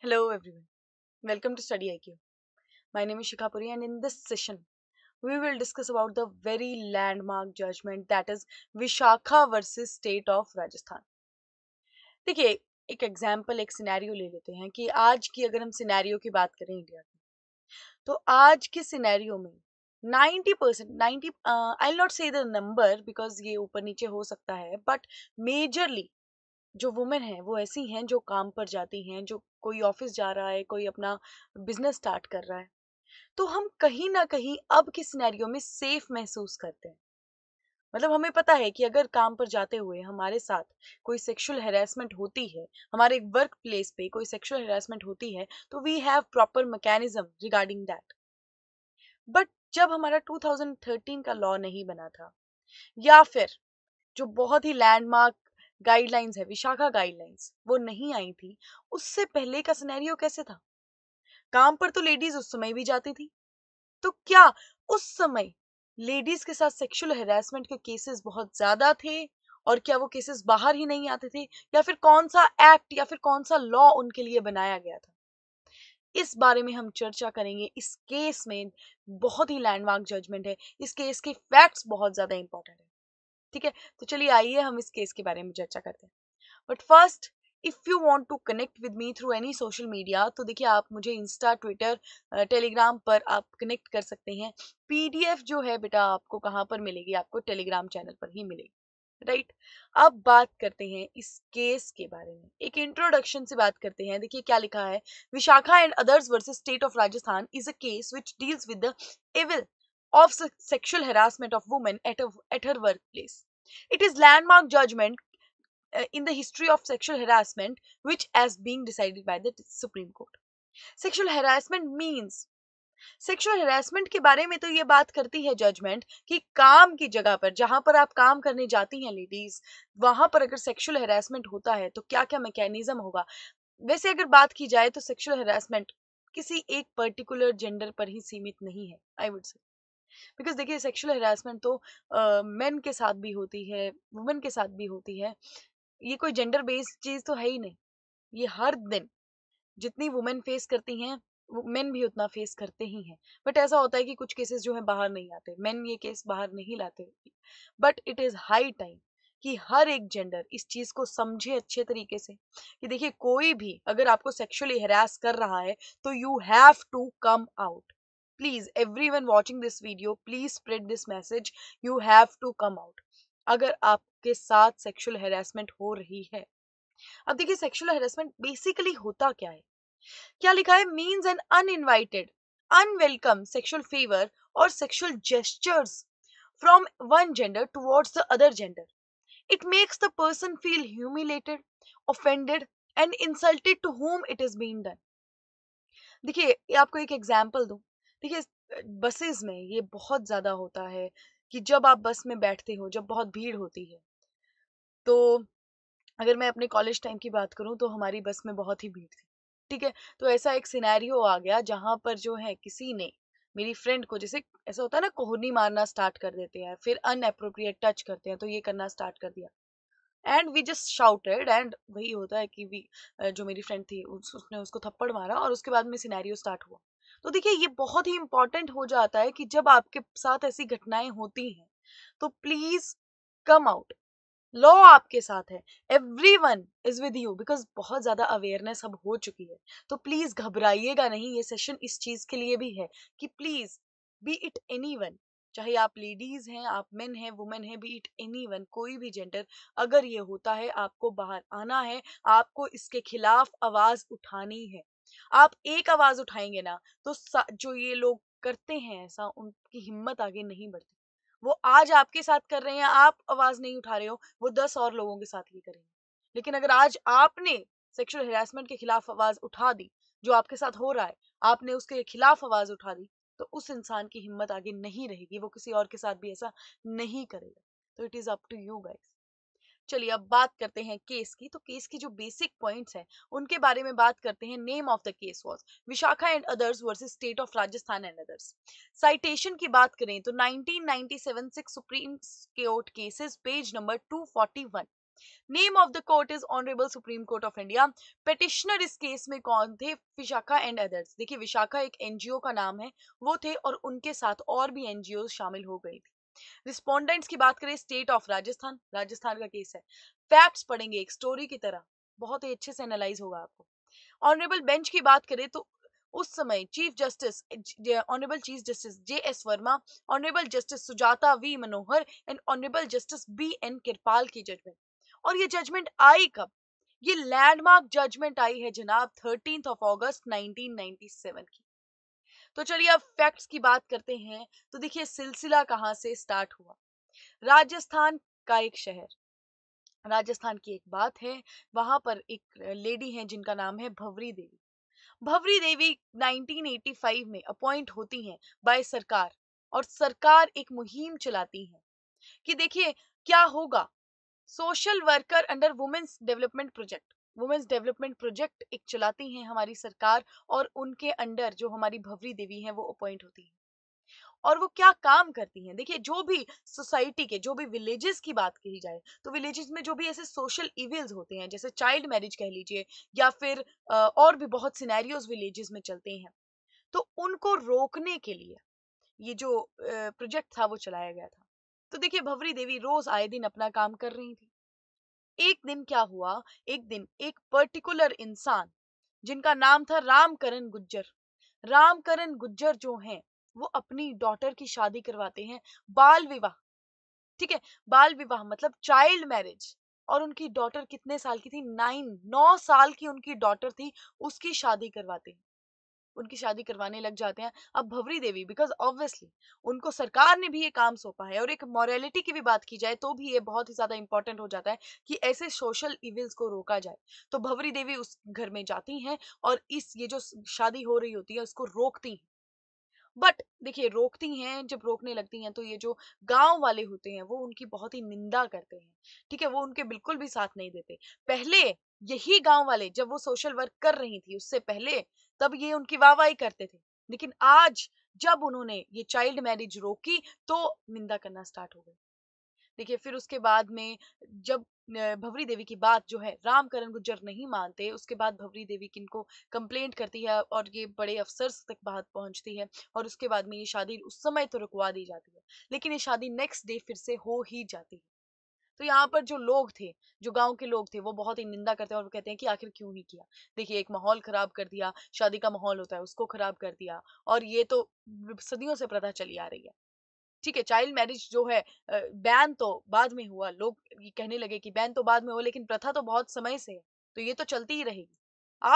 Hello everyone. Welcome to Study IQ. My name is Shikha Puri and in this session we will discuss about the very landmark judgment that is Vishakha versus State of Rajasthan. देखिए एक example एक scenario ले लेते हैं कि आज की अगर हम scenario की बात करें इंडिया की तो आज के scenario में 90 percent ninety I not say the number because ये ऊपर नीचे हो सकता है बट मेजरली जो वुमेन हैं वो ऐसी हैं जो काम पर जाती हैं जो कोई ऑफिस जा रहा है कोई अपना बिजनेस स्टार्ट कर रहा है तो हम कहीं ना कहीं अब के सिनेरियो में सेफ महसूस करते हैं मतलब हमें पता है कि अगर काम पर जाते हुए हमारे साथ कोई सेक्सुअल हेरासमेंट होती है हमारे वर्क प्लेस पे कोई सेक्सुअल हेरासमेंट होती है तो we have proper mechanism regarding that but जब हमारा 2013 का लॉ नहीं बना था या फिर जो बहुत ही लैंडमार्क गाइडलाइंस है विशाखा गाइडलाइंस वो नहीं आई थी उससे पहले का सिनेरियो कैसे था काम पर तो लेडीज उस समय भी जाती थी तो क्या उस समय लेडीज के साथ सेक्सुअल हेरासमेंट के केसेस बहुत ज्यादा थे और क्या वो केसेस बाहर ही नहीं आते थे या फिर कौन सा एक्ट या फिर कौन सा लॉ उनके लिए बनाया गया था इस बारे में हम चर्चा करेंगे इस केस में बहुत ही लैंडमार्क जजमेंट है इस केस के फैक्ट्स बहुत ज्यादा इंपॉर्टेंट है ठीक है तो चलिए आइए हम इस केस के बारे में चर्चा करते हैं but first if you want to connect with me through any social media तो देखिए आप मुझे इंस्टा ट्विटर टेलीग्राम पर आप कनेक्ट कर सकते हैं पीडीएफ जो है बेटा आपको कहाँ पर मिलेगी आपको टेलीग्राम चैनल पर ही मिलेगी राइट right? अब बात करते हैं इस केस के बारे में एक इंट्रोडक्शन से बात करते हैं देखिए क्या लिखा है Vishakha and others versus state of Rajasthan is a case which deals with the evil of sexual harassment of women at, a, at her workplace. It is landmark judgment uh, in the history of sexual harassment which as being decided by the Supreme Court. Sexual harassment means sexual harassment के बारे में तो ये बात करती है judgement कि काम की जगह पर जहां पर आप काम करने जाती हैं लेडीज वहां पर अगर सेक्सुअल हेरासमेंट होता है तो क्या क्या मैकेनिज्म होगा वैसे अगर बात की जाए तो सेक्सुअल हेरासमेंट किसी एक पर्टिकुलर जेंडर पर ही सीमित नहीं है आई वुड से बिकॉज देखिए सेक्शुअल हरासमेंट तो मेन के साथ भी होती है वुमेन के साथ भी होती है ये कोई जेंडर बेस्ड चीज़ तो है ही नहीं ये हर दिन जितनी वुमेन फेस करती हैं मेन भी उतना फेस करते ही हैं बट ऐसा होता है कि कुछ केसेस जो है बाहर नहीं आते मेन ये केस बाहर नहीं लाते but it is high time कि हर एक जेंडर इस चीज़ को समझे अच्छे तरीके से कि देखिए कोई भी अगर आपको सेक्सुअली हरास कर रहा है तो you have to come out please everyone watching this video please spread this message you have to come out अगर आपके साथ सेक्शुअल हेरासमेंट हो रही है अब देखिए सेक्शुअल हेरासमेंट बेसिकली होता क्या है क्या लिखा है means an uninvited unwelcome sexual favour और sexual gestures from one gender towards the other gender it makes the person feel humiliated offended and insulted to whom it is been done देखिए आपको एक एग्जाम्पल दू देखिए buses में ये बहुत ज़्यादा होता है कि जब आप बस में बैठते हो जब बहुत भीड़ होती है तो अगर मैं अपने कॉलेज टाइम की बात करूं तो हमारी बस में बहुत ही भीड़ थी ठीक है तो ऐसा एक सिनेरियो आ गया जहां पर जो है किसी ने मेरी फ्रेंड को जैसे ऐसा होता है ना कोहनी मारना स्टार्ट कर देते हैं फिर अनएप्रोप्रिएट टच करते हैं तो ये करना स्टार्ट कर दिया and we just shouted and वही होता है कि वी जो मेरी फ्रेंड थी उस, उसने उसको थप्पड़ मारा और उसके बाद में सिनेरियो स्टार्ट हुआ तो देखिए ये बहुत ही इंपॉर्टेंट हो जाता है कि जब आपके साथ ऐसी घटनाएं होती हैं तो प्लीज कम आउट लॉ आपके साथ है everyone is with you because बहुत ज्यादा अवेयरनेस अब हो चुकी है तो प्लीज घबराइएगा नहीं ये सेशन इस चीज के लिए भी है कि please be it anyone चाहे आप लेडीज हैं आप मेन हैं वुमेन हैं बी इट एनी वन कोई भी जेंडर अगर ये होता है आपको बाहर आना है आपको इसके खिलाफ आवाज उठानी है आप एक आवाज उठाएंगे ना तो जो ये लोग करते हैं ऐसा उनकी हिम्मत आगे नहीं बढ़ती वो आज आपके साथ कर रहे हैं आप आवाज नहीं उठा रहे हो वो दस और लोगों के साथ ये करेंगे लेकिन अगर आज आपने सेक्सुअल हेरासमेंट के खिलाफ आवाज उठा दी जो आपके साथ हो रहा है आपने उसके खिलाफ आवाज उठा दी तो उस इंसान की हिम्मत आगे नहीं रहेगी वो किसी और के साथ भी ऐसा नहीं करेगा तो it is up to you guys चलिए अब बात करते हैं केस की तो केस की जो बेसिक पॉइंट्स हैं उनके बारे में बात करते हैं name of the case was Vishakha and others versus state of Rajasthan and others citation की बात करें तो 1997 six supreme court cases page number 241 name of the court is honourable supreme court of India petitioner इस केस में कौन थे Vishakha and others देखिए विशाखा एक एनजीओ का नाम है वो थे और उनके साथ और भी एनजीओ शामिल हो गई थी रिस्पोंडेंट्स की बात करें स्टेट ऑफ राजस्थान राजस्थान का केस है फैक्ट्स पढ़ेंगे एक स्टोरी की तरह बहुत ही अच्छे से एनालाइज होगा आपको ऑनरेबल बेंच की बात करें तो उस समय chief justice honourable chief justice J S Verma honourable justice Sujata V Manohar and honourable justice B N Kirpal की जजमेंट और ये जजमेंट आई कब ये लैंडमार्क जजमेंट आई है जनाब थर्टीन ऑफ ऑगस्ट 1997 की तो चलिए अब फैक्ट्स की बात करते हैं तो देखिए सिलसिला कहाँ से स्टार्ट हुआ राजस्थान का एक शहर राजस्थान की एक बात है वहां पर एक लेडी है जिनका नाम है भवरी देवी भवरी देवी 1985 में अपॉइंट होती हैं बाय सरकार और सरकार एक मुहिम चलाती है कि देखिए क्या होगा social worker under women's development project women's development project एक चलाती हैं हमारी सरकार और उनके अंडर जो हमारी भवरी देवी हैं वो अपॉइंट होती हैं और वो क्या काम करती हैं देखिए जो भी सोसाइटी के जो भी विलेजेस की बात कही जाए तो विलेजेस में जो भी ऐसे सोशल इविल्स होते हैं जैसे चाइल्ड मैरिज कह लीजिए या फिर और भी बहुत सिनेरियोज विलेजेस में चलते हैं तो उनको रोकने के लिए ये जो प्रोजेक्ट था वो चलाया गया था तो देखिए भवरी देवी रोज आए दिन अपना काम कर रही थी एक दिन क्या हुआ एक दिन एक पर्टिकुलर इंसान जिनका नाम था रामकरण गुज्जर रामकरण गुज्जर जो हैं वो अपनी डॉटर की शादी करवाते हैं बाल विवाह ठीक है बाल विवाह मतलब चाइल्ड मैरिज और उनकी डॉटर कितने साल की थी नाइन नौ साल की उनकी डॉटर थी उसकी शादी करवाते हैं उनकी शादी करवाने लग जाते हैं अब भवरी देवी बिकॉज ऑब्वियसली उनको सरकार ने भी ये काम सौंपा है और एक मॉरेलिटी की भी बात की जाए तो भी ये बहुत ही ज्यादा इंपॉर्टेंट हो जाता है कि ऐसे सोशल इविल्स को रोका जाए तो भवरी देवी उस घर में जाती हैं और इस ये जो शादी हो रही होती है उसको रोकती हैं बट देखिए रोकती हैं जब रोकने लगती हैं तो ये जो गांव वाले होते हैं वो उनकी बहुत ही निंदा करते हैं ठीक है वो उनके बिल्कुल भी साथ नहीं देते पहले यही गांव वाले जब वो सोशल वर्क कर रही थी उससे पहले तब ये उनकी वाहवाही करते थे लेकिन आज जब उन्होंने ये चाइल्ड मैरिज रोकी तो निंदा करना स्टार्ट हो गई देखिए फिर उसके बाद में जब भवरी देवी की बात जो है रामकरण गुज्जर नहीं मानते उसके बाद भवरी देवी किनको कंप्लेंट करती है और ये बड़े अफसर तक बात पहुंचती है और उसके बाद में ये शादी उस समय तो रुकवा दी जाती है लेकिन ये शादी नेक्स्ट डे फिर से हो ही जाती है तो यहाँ पर जो लोग थे जो गांव के लोग थे वो बहुत ही निंदा करते हैं और वो कहते हैं कि आखिर क्यों ही किया देखिए एक माहौल खराब कर दिया शादी का माहौल होता है उसको खराब कर दिया और ये तो सदियों से प्रथा चली आ रही है ठीक है चाइल्ड मैरिज जो है बैन तो बाद में हुआ लोग ये कहने लगे कि बैन तो बाद में हुआ लेकिन प्रथा तो बहुत समय से है तो ये तो चलती ही रहेगी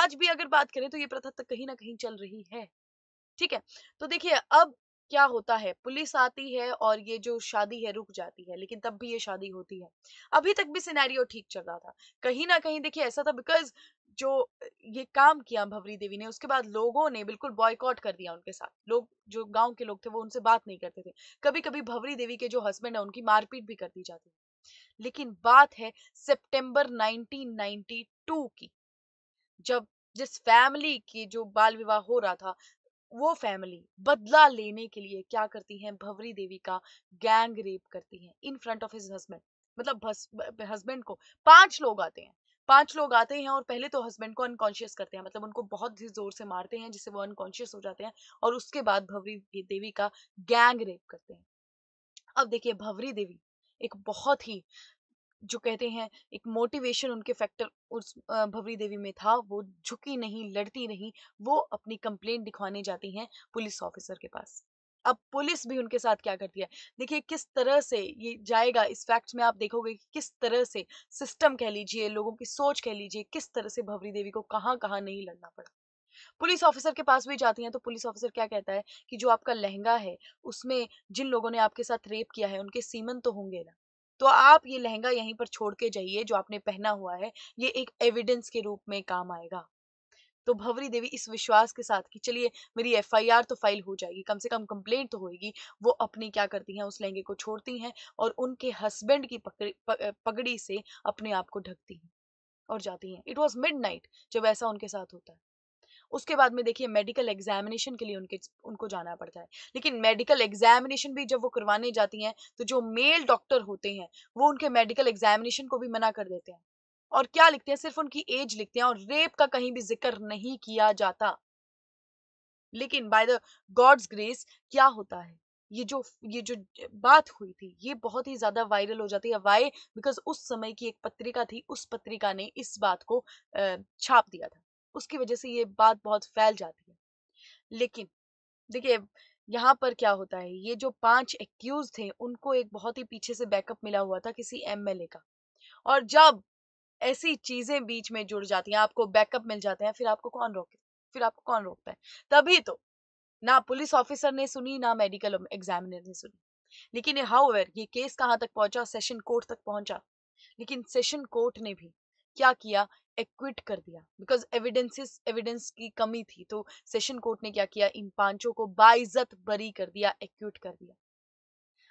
आज भी अगर बात करें तो ये प्रथा तो कहीं ना कहीं चल रही है ठीक है तो देखिए अब क्या होता है पुलिस आती है और ये जो शादी है रुक जाती है लेकिन तब भी ये शादी होती है अभी तक भी सिनेरियो ठीक चल रहा था कहीं ना कहीं देखिए ऐसा था बिकॉज जो ये काम किया भवरी देवी ने उसके बाद लोगों ने बिल्कुल बॉयकॉट कर दिया उनके साथ लोग जो गांव के लोग थे वो उनसे बात नहीं करते थे कभी कभी भवरी देवी के जो हस्बैंड है उनकी मारपीट भी कर दी जाती थी लेकिन बात है सितंबर 1992 की जब जिस फैमिली की जो बाल विवाह हो रहा था वो फैमिली बदला लेने के लिए क्या करती है भवरी देवी का गैंग रेप करती है in front of his husband मतलब हस्बैंड को पांच लोग आते हैं पांच लोग आते हैं और पहले तो हस्बैंड को अनकॉन्शियस करते हैं मतलब उनको बहुत ही जोर से मारते हैं जिससे वो अनकॉन्शियस हो जाते हैं और उसके बाद भवरी देवी का गैंग रेप करते हैं अब देखिए भवरी देवी एक बहुत ही जो कहते हैं एक मोटिवेशन उनके फैक्टर उस भवरी देवी में था वो झुकी नहीं लड़ती नहीं वो अपनी कंप्लेंट दिखवाने जाती हैं पुलिस ऑफिसर के पास अब पुलिस भी उनके साथ क्या करती है देखिए किस तरह से ये जाएगा इस फैक्ट में आप देखोगे कि किस तरह से सिस्टम कह लीजिए लोगों की सोच कह लीजिए किस तरह से भवरी देवी को कहाँ कहाँ नहीं लड़ना पड़ा पुलिस ऑफिसर के पास भी जाती हैं तो पुलिस ऑफिसर क्या कहता है कि जो आपका लहंगा है उसमें जिन लोगों ने आपके साथ रेप किया है उनके सीमन तो होंगे ना तो आप ये लहंगा यहीं पर छोड़ के जाइए जो आपने पहना हुआ है ये एक एविडेंस के रूप में काम आएगा तो भवरी देवी इस विश्वास के साथ कि चलिए मेरी एफआईआर तो फाइल हो जाएगी कम से कम कंप्लेंट तो होगी वो अपनी क्या करती हैं उस लहंगे को छोड़ती हैं और उनके हस्बैंड की पगड़ी से अपने आप को ढकती हैं और जाती हैं इट वॉज मिड जब ऐसा उनके साथ होता है उसके बाद में देखिए मेडिकल एग्जामिनेशन के लिए उनके उनको जाना पड़ता है लेकिन मेडिकल एग्जामिनेशन भी जब वो करवाने जाती हैं तो जो मेल डॉक्टर होते हैं वो उनके मेडिकल एग्जामिनेशन को भी मना कर देते हैं और क्या लिखते हैं सिर्फ उनकी एज लिखते हैं और रेप का कहीं भी जिक्र नहीं किया जाता लेकिन बाय द गॉड्स ग्रेस क्या होता है ये जो ये जो बात हुई थी ये बहुत ही ज्यादा वायरल हो जाती है वाई बिकॉज उस समय की एक पत्रिका थी उस पत्रिका ने इस बात को छाप दिया था उसकी वजह से ये बात बहुत फैल जाती है लेकिन देखिए यहाँ पर क्या होता है ये जो पांच एक्यूज थे उनको एक बहुत ही पीछे से बैकअप मिला हुआ था किसी एमएलए का और जब ऐसी चीजें बीच में जुड़ जाती हैं आपको बैकअप मिल जाते हैं फिर आपको कौन रोके फिर आपको कौन रोकता है तभी तो ना पुलिस ऑफिसर ने सुनी ना मेडिकल एग्जामिनर ने सुनी लेकिन हाउ ये केस कहाँ तक पहुंचा सेशन कोर्ट तक पहुंचा लेकिन सेशन कोर्ट ने भी क्या किया एक्विट कर दिया बिकॉज एविडेंसेस एविडेंस की कमी थी तो सेशन कोर्ट ने क्या किया इन पांचों को बाइज्जत बरी कर दिया एक्विट कर दिया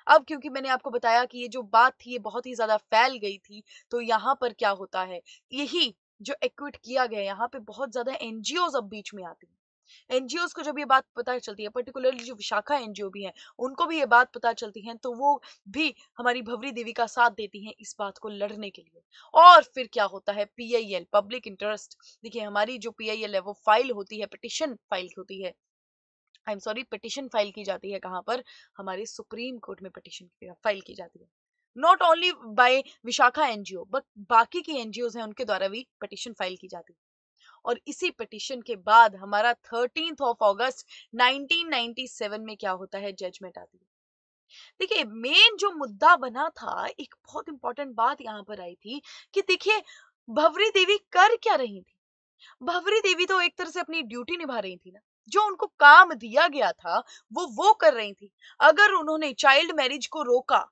अब क्योंकि मैंने आपको बताया कि ये जो बात थी ये बहुत ही ज्यादा फैल गई थी तो यहाँ पर क्या होता है यही जो एक्विट किया गया यहाँ पे बहुत ज्यादा एनजीओ अब बीच में आती है एनजीओ को जब ये बात पता चलती है पर्टिकुलरली जो विशाखा एनजीओ भी है उनको भी ये बात पता चलती है तो वो भी हमारी भवरी देवी का साथ देती हैं इस बात को लड़ने के लिए और फिर क्या होता है पीआईएल पब्लिक इंटरेस्ट देखिए हमारी जो पीआईएल है वो फाइल होती है पिटिशन फाइल होती है I am sorry petition file की जाती है कहाँ पर हमारे सुप्रीम कोर्ट में पिटिशन फाइल की जाती है not only by Vishakha NGO but बाकी की एनजीओ हैं उनके द्वारा भी पिटिशन फाइल की जाती है और इसी पिटिशन के बाद हमारा थर्टीन ऑफ ऑगस्ट 1997 में क्या होता है जजमेंट आती है देखिए मेन जो मुद्दा बना था एक बहुत इंपॉर्टेंट बात यहाँ पर आई थी कि देखिए भवरी देवी कर क्या रही थी भवरी देवी तो एक तरह से अपनी ड्यूटी निभा रही थी ना जो उनको काम दिया गया था वो वो कर रही थी अगर उन्होंने चाइल्ड मैरिज को रोका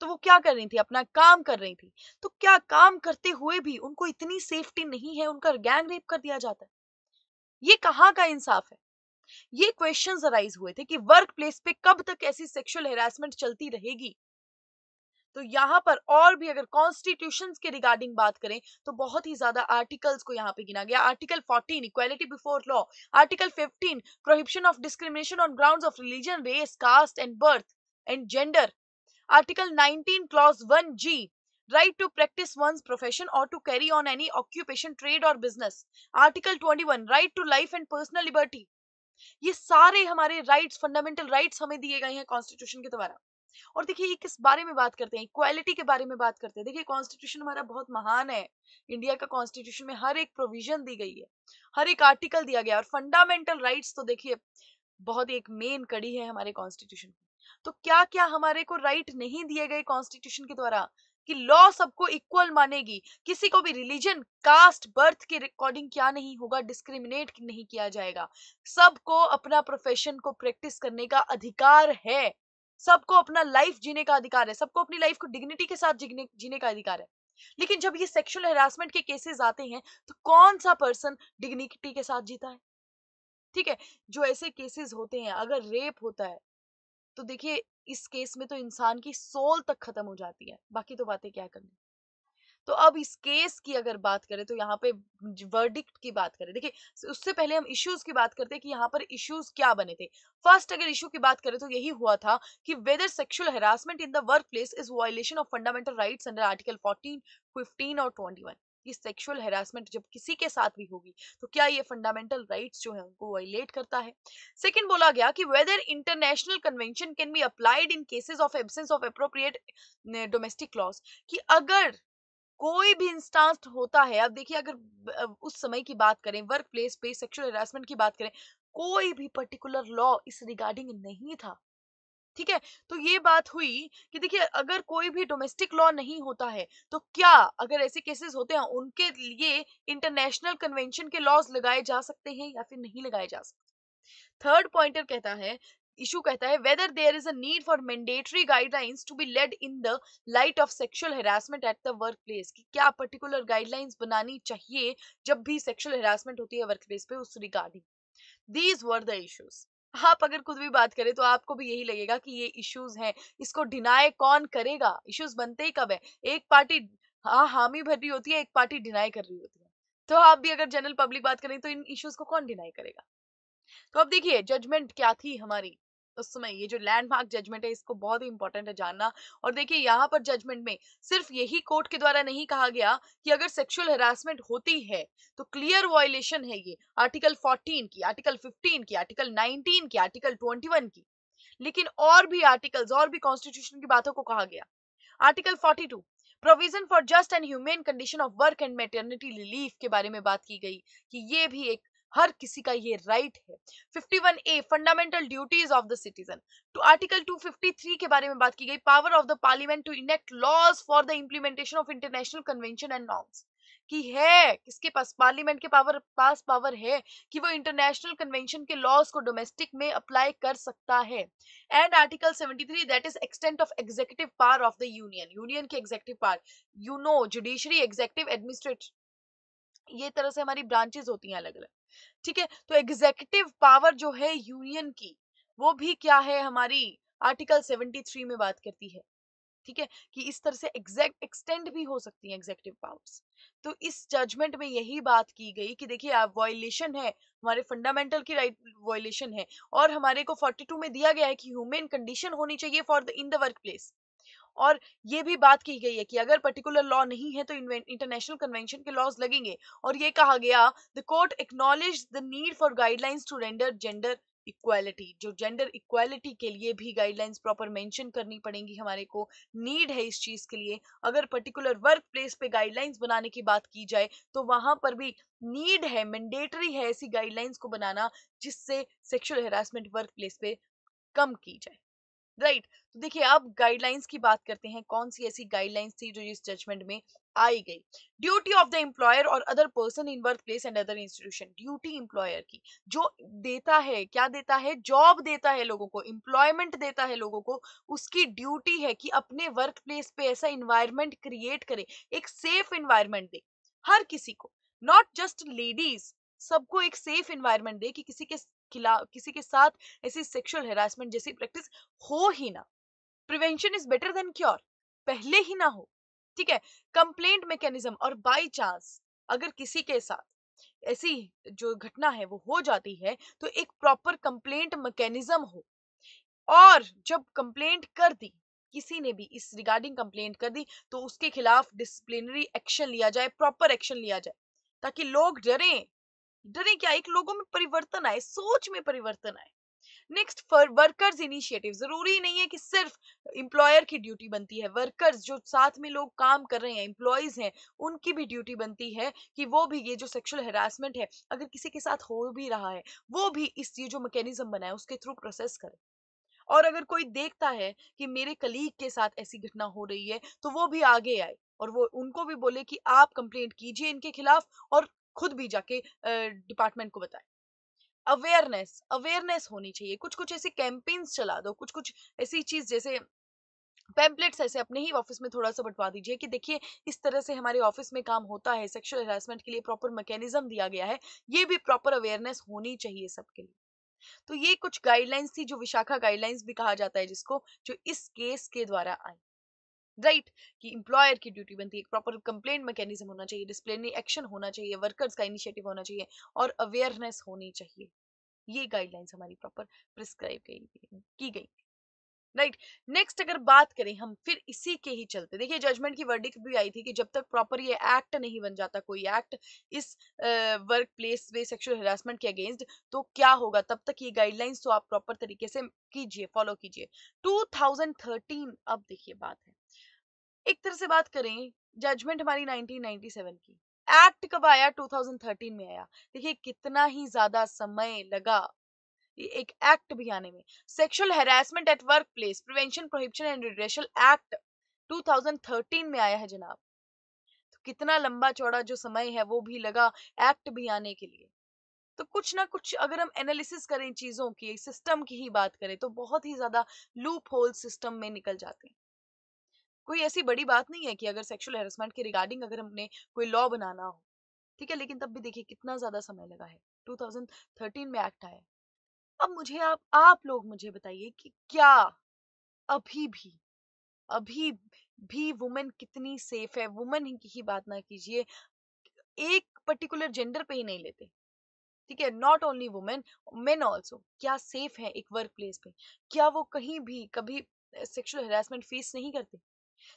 तो वो क्या कर रही थी अपना काम कर रही थी तो क्या काम करते हुए भी उनको इतनी सेफ्टी नहीं है उनका गैंग रेप कर दिया जाता है ये कहाँ का इंसाफ है ये क्वेश्चन अराइज हुए थे कि वर्क प्लेस पे कब तक ऐसी सेक्सुअल हेरासमेंट चलती रहेगी तो यहाँ पर और भी अगर कॉन्स्टिट्यूशन के रिगार्डिंग बात करें तो बहुत ही ज्यादा आर्टिकल्स को यहाँ पे गिना गया article 14 equality before law article 15 prohibition of discrimination on ground of religion race caste and birth and gender article 19 clause 1 g right to practice one's profession or to carry on any occupation trade or business article 21 right to life and personal liberty ये सारे हमारे rights fundamental rights हमें दिए गए हैं constitution के द्वारा और देखिए ये किस बारे में बात करते हैं इक्वालिटी के बारे में बात करते हैं देखिए कॉन्स्टिट्यूशन हमारा बहुत महान है इंडिया का कॉन्स्टिट्यूशन में हर एक प्रोविजन दी गई है हर एक आर्टिकल दिया गया और फंडामेंटल राइट तो देखिए बहुत एक मेन कड़ी है हमारे कॉन्स्टिट्यूशन की तो क्या क्या हमारे को राइट नहीं दिए गए कॉन्स्टिट्यूशन के द्वारा कि लॉ सबको इक्वल मानेगी किसी को भी रिलीजन कास्ट बर्थ के अकॉर्डिंग क्या नहीं होगा डिस्क्रिमिनेट नहीं किया जाएगा सबको अपना प्रोफेशन को प्रैक्टिस करने का अधिकार है सबको अपना लाइफ जीने का अधिकार है सबको अपनी लाइफ को डिग्निटी के साथ जीने, जीने का अधिकार है लेकिन जब ये सेक्सुअल हेरासमेंट के केसेस आते हैं तो कौन सा पर्सन डिग्निटी के साथ जीता है ठीक है जो ऐसे केसेस होते हैं अगर रेप होता है तो देखिए इस केस में तो इंसान की सोल तक खत्म हो जाती है बाकी तो बातें क्या करनी तो अब इस केस की अगर बात करें तो यहाँ पे वर्डिक्ट की बात करें देखिए उससे पहले हम इश्यूज की बात करते हैं कि यहाँ पर इश्यूज क्या बने थे फर्स्ट अगर इश्यू की बात करें तो यही हुआ था कि whether sexual harassment in the workplace is violation of fundamental right under article fourteen fifteen और ट्वेंटी कि सेक्सुअल हेरासमेंट जब किसी के साथ भी होगी तो क्या ये फंडामेंटल राइट्स जो है उनको वायलेट करता है सेकंड बोला गया कि whether international convention can be applied in cases of absence of appropriate domestic laws कि अगर कोई भी इंस्टांस होता है अब देखिए अगर उस समय की बात करें वर्क प्लेस पे सेक्सुअल हेरासमेंट की बात करें कोई भी पर्टिकुलर लॉ इस रिगार्डिंग नहीं था ठीक है तो ये बात हुई कि देखिए अगर कोई भी डोमेस्टिक लॉ नहीं होता है तो क्या अगर ऐसे केसेस होते हैं उनके लिए इंटरनेशनल कन्वेंशन के लॉज लगाए जा सकते हैं या फिर नहीं लगाए जा सकते थर्ड पॉइंटर कहता है इशू कहता है whether there is a need for mandatory guidelines to be laid in the light of sexual harassment at the workplace की क्या पर्टिकुलर गाइडलाइंस बनानी चाहिए जब भी सेक्सुअल हेरासमेंट होती है वर्क प्लेस पे उस regarding these were the issues आप अगर खुद भी बात करें तो आपको भी यही लगेगा कि ये इश्यूज हैं इसको डिनाय कौन करेगा इश्यूज बनते ही कब है एक पार्टी हाँ हामी भर रही होती है एक पार्टी डिनाय कर रही होती है तो आप भी अगर जनरल पब्लिक बात करें तो इन इश्यूज को कौन डिनाई करेगा तो अब देखिए जजमेंट क्या थी हमारी उस समय ये जो लैंडमार्क जजमेंट है इसको बहुत ही इंपॉर्टेंट है जानना और देखिए यहाँ पर जजमेंट में सिर्फ यही कोर्ट के द्वारा नहीं कहा गया कि अगर सेक्सुअल हेरासमेंट होती है तो क्लियर वॉयलेशन है ये आर्टिकल 14 की आर्टिकल 15 की आर्टिकल 19 की आर्टिकल 21 की लेकिन और भी आर्टिकल्स और भी कॉन्स्टिट्यूशन की बातों को कहा गया article forty provision for just and humane condition of work and maternity relief के बारे में बात की गई कि ये भी एक हर किसी का ये राइट है 51 A fundamental duties of the citizen two article 253 के बारे में बात की गई power of the parliament to enact laws for the implementation of international convention and norms कि है किसके पास पार्लियामेंट के पावर पास पावर है कि वो इंटरनेशनल कन्वेंशन के लॉज को डोमेस्टिक में अप्लाई कर सकता है and article 73 that is extent of executive power of the union union की executive power you know judiciary executive administrative ये तरह से हमारी ब्रांचेस होती हैं अलग अलग ठीक है तो एग्जेक्यूटिव पावर जो है यूनियन की वो भी क्या है हमारी आर्टिकल 73 में बात करती है ठीक है कि इस तरह से एग्जैक्ट एक्सटेंड भी हो सकती है एग्जेक्टिव पावर्स तो इस जजमेंट में यही बात की गई कि देखिए वॉयलेशन है हमारे फंडामेंटल की राइट वॉयलेशन है और हमारे को 42 में दिया गया है कि ह्यूमन कंडीशन होनी चाहिए for the in the workplace और ये भी बात की गई है कि अगर पर्टिकुलर लॉ नहीं है तो इंटरनेशनल कन्वेंशन के लॉज लगेंगे और ये कहा गया the court acknowledge the need for guidelines to render gender equality जो जेंडर इक्वालिटी के लिए भी गाइडलाइंस प्रॉपर मेंशन करनी पड़ेंगी हमारे को नीड है इस चीज के लिए अगर पर्टिकुलर वर्क प्लेस पे गाइडलाइंस बनाने की बात की जाए तो वहां पर भी नीड है मैंडेटरी है ऐसी गाइडलाइंस को बनाना जिससे सेक्सुअल हेरासमेंट वर्क प्लेस पे कम की जाए राइट तो देखिए अब गाइडलाइंस की बात करते हैं कौन सी ऐसी गाइडलाइंस थी जो इस जजमेंट में आई गई ड्यूटी ऑफ द एम्प्लॉयर और other person in workplace and other institution duty employer की जो देता है क्या देता है जॉब देता है लोगों को एम्प्लॉयमेंट देता है लोगों को उसकी ड्यूटी है कि अपने वर्क प्लेस पे ऐसा इन्वायरमेंट क्रिएट करे एक सेफ इन्वायरमेंट दे हर किसी को नॉट जस्ट लेडीज सबको एक सेफ इन्वायरमेंट दे कि किसी के खिला किसी के साथ ऐसी सेक्सुअल हेरासमेंट जैसी प्रैक्टिस हो ही ना prevention is better than cure पहले ही ना हो ठीक है कंप्लेंट मैकेनिज्म और बाय चांस अगर किसी के साथ ऐसी जो घटना है वो हो जाती है तो एक प्रॉपर कंप्लेंट मैकेनिज्म हो और जब कंप्लेंट कर दी किसी ने भी इस रिगार्डिंग कंप्लेंट कर दी तो उसके खिलाफ डिसिप्लिनरी एक्शन लिया जाए प्रॉपर एक्शन लिया जाए ताकि लोग डरें डरे क्या एक लोगों में परिवर्तन आए सोच में परिवर्तन आए नेक्स्ट फॉर वर्कर्स इनिशिएटिव जरूरी नहीं है कि सिर्फ इंप्लॉयर की ड्यूटी बनती है वर्कर्स जो साथ में लोग काम कर रहे हैं इंप्लॉयज हैं उनकी भी ड्यूटी बनती है कि वो भी ये जो सेक्सुअल हेरासमेंट है अगर किसी के साथ हो भी रहा है वो भी इस ये जो मैकेनिज्म बनाए उसके थ्रू प्रोसेस करें और अगर कोई देखता है कि मेरे कलीग के साथ ऐसी घटना हो रही है तो वो भी आगे आए और वो उनको भी बोले कि आप कंप्लेंट कीजिए इनके खिलाफ और खुद भी जाके डिपार्टमेंट को बताए अवेयरनेस अवेयरनेस होनी चाहिए कुछ कुछ ऐसे कैंपेन्स चला दो कुछ कुछ ऐसी चीज जैसे पैम्पलेट्स ऐसे अपने ही ऑफिस में थोड़ा सा बंटवा दीजिए कि देखिए इस तरह से हमारे ऑफिस में काम होता है सेक्सुअल हेरासमेंट के लिए प्रॉपर मैकेनिज्म दिया गया है ये भी प्रॉपर अवेयरनेस होनी चाहिए सबके लिए तो ये कुछ गाइडलाइंस थी जो विशाखा गाइडलाइंस भी कहा जाता है जिसको जो इस केस के द्वारा आई राइट right? कि इंप्लॉयर की ड्यूटी बनती है एक प्रॉपर कंप्लेंट मैकेनिज्म होना चाहिए डिसिप्लिनरी एक्शन होना चाहिए वर्कर्स का इनिशिएटिव होना चाहिए और अवेयरनेस होनी चाहिए ये गाइडलाइंस हमारी प्रॉपर प्रिस्क्राइब की गई थी राइट right. नेक्स्ट अगर बात करें हम फिर इसी के ही चलते देखिए जजमेंट की वर्डिक भी आई थी कि जब तक प्रॉपर ये एक्ट नहीं बन जाता कोई एक्ट इस वर्क प्लेस में सेक्सुअल हेरासमेंट के अगेंस्ट तो क्या होगा तब तक ये गाइडलाइंस तो आप प्रॉपर तरीके से कीजिए फॉलो कीजिए 2013 अब देखिए बात है एक तरह से बात करें जजमेंट हमारी 1997 की एक्ट कब आया 2013 में आया देखिए कितना ही ज्यादा समय लगा एक एक्ट भी आने में sexual harassment at workplace prevention prohibition and redressal act 2013 में आया है जनाब तो कितना लंबा चौड़ा जो समय है वो भी लगा एक्ट भी आने के लिए तो कुछ ना कुछ अगर हम एनालिसिस करें चीजों की सिस्टम की ही बात करें तो बहुत ही ज्यादा लूप होल सिस्टम में निकल जाते हैं कोई ऐसी बड़ी बात नहीं है कि अगर सेक्सुअल हेरासमेंट के रिगार्डिंग अगर हमने कोई लॉ बनाना हो ठीक है लेकिन तब भी देखिए कितना ज़्यादा समय लगा है 2013 में एक्ट आया अब मुझे आप आप लोग मुझे बताइए कि क्या अभी भी अभी भी वुमेन कितनी सेफ है वुमेन की ही बात ना कीजिए एक पर्टिकुलर जेंडर पे ही नहीं लेते ठीक है not only women men also क्या सेफ है एक वर्क प्लेस पे क्या वो कहीं भी कभी सेक्सुअल हेरासमेंट फेस नहीं करते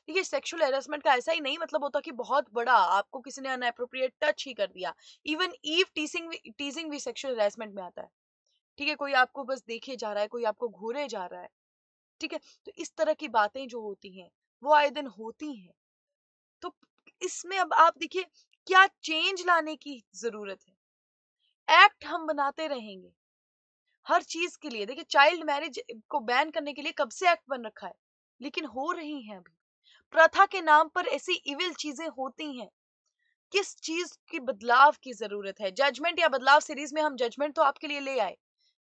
ठीक है सेक्सुअल हेरासमेंट का ऐसा ही नहीं मतलब होता कि बहुत बड़ा आपको किसी ने अनएप्रोप्रिएट टच ही कर दिया इवन ईव टीसिंग टीजिंग भी सेक्सुअल हेरासमेंट में आता है ठीक है कोई आपको बस देखे जा रहा है कोई आपको घूरे जा रहा है ठीक है तो इस तरह की बातें जो होती हैं वो आए दिन होती हैं तो इसमें अब आप देखिए क्या चेंज लाने की जरूरत है एक्ट हम बनाते रहेंगे हर चीज के लिए देखिए चाइल्ड मैरिज को बैन करने के लिए कब से एक्ट बन रखा है लेकिन हो रही है अभी प्रथा के नाम पर ऐसी इविल चीजें होती हैं किस चीज की बदलाव की जरूरत है जजमेंट या बदलाव सीरीज में हम जजमेंट तो आपके लिए ले आए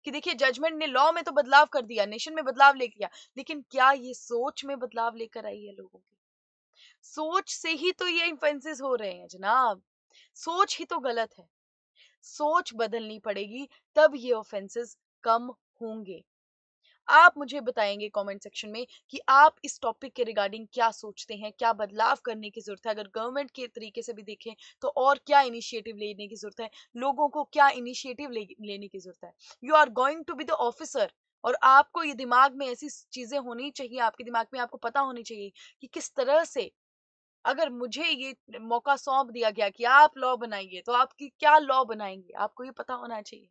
कि देखिए जजमेंट ने लॉ में तो बदलाव कर दिया नेशन में बदलाव ले आया लेकिन क्या ये सोच में बदलाव लेकर आई है लोगों की सोच से ही तो ये इंफेंसिस हो रहे हैं जनाब सोच ही तो गलत है सोच बदलनी पड़ेगी तब ये ऑफेंसेस कम होंगे आप मुझे बताएंगे कमेंट सेक्शन में कि आप इस टॉपिक के रिगार्डिंग क्या सोचते हैं क्या बदलाव करने की जरूरत है अगर गवर्नमेंट के तरीके से भी देखें तो और क्या इनिशिएटिव लेने की जरूरत है लोगों को क्या इनिशिएटिव ले, लेने की जरूरत है you are going to be the officer और आपको ये दिमाग में ऐसी चीजें होनी चाहिए आपके दिमाग में आपको पता होनी चाहिए कि किस तरह से अगर मुझे ये मौका सौंप दिया गया कि आप लॉ बनाइए तो आपकी क्या लॉ बनाएंगे आपको ये पता होना चाहिए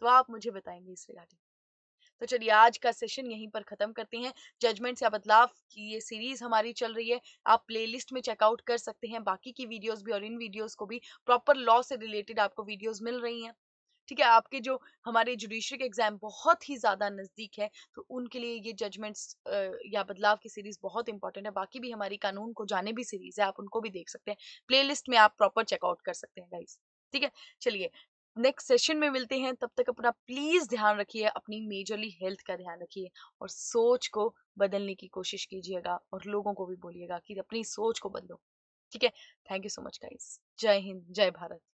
तो आप मुझे बताएंगे इस रिगार्डिंग तो चलिए आज का सेशन यहीं पर ख़त्म करते हैं जजमेंट्स या बदलाव की ये सीरीज़ हमारी चल रही है आप प्लेलिस्ट में चेकआउट कर सकते हैं बाकी की वीडियोस भी और इन वीडियोस को भी प्रॉपर लॉ से रिलेटेड आपको वीडियोस मिल रही हैं ठीक है आपके जो हमारे जुडिशरी के एग्जाम बहुत ही ज़्यादा नज़दीक है तो उनके लिए ये जजमेंट्स या बदलाव की सीरीज़ बहुत इंपॉर्टेंट है बाकी भी हमारी कानून को जाने भी सीरीज़ है आप उनको भी देख सकते हैं प्लेलिस्ट में आप प्रॉपर चेकआउट कर सकते हैं गाइज ठीक है चलिए नेक्स्ट सेशन में मिलते हैं तब तक अपना प्लीज़ ध्यान रखिए अपनी मेजरली हेल्थ का ध्यान रखिए और सोच को बदलने की कोशिश कीजिएगा और लोगों को भी बोलिएगा कि अपनी सोच को बदलो ठीक है thank you so much guys जय हिंद जय भारत